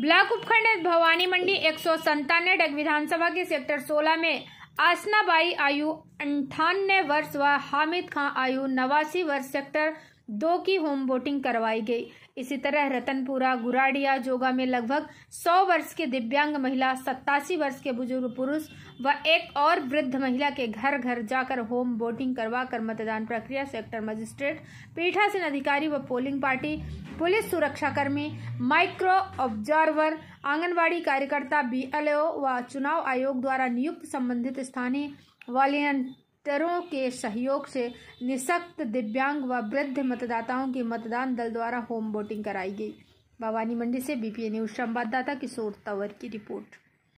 block उपखंड भवानी मंडी एक सौ संतानवे डग विधानसभा के सेक्टर 16 में आसनाबाई आयु अंठानवे वर्ष व हामिद खां आयु नवासी वर्ष सेक्टर दो की होम वोटिंग करवाई गई इसी तरह रतनपुरा गुराडिया जोगा में लगभग 100 वर्ष के दिव्यांग महिला सत्तासी वर्ष के बुजुर्ग पुरुष व एक और वृद्ध महिला के घर घर जाकर होम वोटिंग करवाकर मतदान प्रक्रिया सेक्टर मजिस्ट्रेट पीठासीन अधिकारी व पोलिंग पार्टी पुलिस सुरक्षाकर्मी माइक्रो ऑब्जर्वर आंगनबाड़ी कार्यकर्ता बीएलओ व चुनाव आयोग द्वारा नियुक्त संबंधित स्थानीय वॉलियंटरों के सहयोग से निशक्त दिव्यांग व वृद्ध मतदाताओं के मतदान दल द्वारा होम वोटिंग कराई गई भवानी मंडी से बीपीए न्यूज संवाददाता किशोर तंवर की रिपोर्ट